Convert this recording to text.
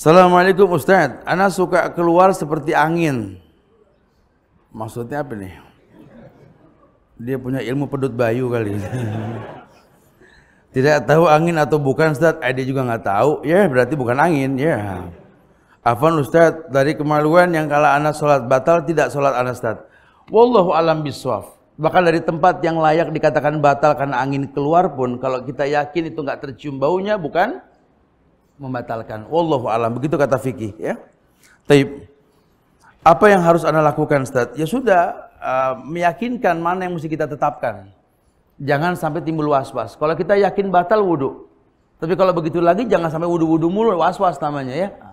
Assalamualaikum Ustaz, Ana suka keluar seperti angin. Maksudnya apa nih? Dia punya ilmu pedut bayu kali. Tidak tahu angin atau bukan Ustaz, eh, dia juga nggak tahu. Ya, yeah, berarti bukan angin, ya. Yeah. Afan Ustaz, dari kemaluan yang kala anak sholat batal tidak sholat anak Ustaz. Wallahu alam biswaf. Bahkan dari tempat yang layak dikatakan batal karena angin keluar pun, kalau kita yakin itu nggak tercium baunya, bukan? membatalkan. Wallahu alam, begitu kata fikih ya. Taib. Apa yang harus Anda lakukan, Ustaz? Ya sudah, uh, meyakinkan mana yang mesti kita tetapkan. Jangan sampai timbul was-was. Kalau kita yakin batal wudhu. Tapi kalau begitu lagi jangan sampai wudhu-wudhu mulu, was-was namanya ya.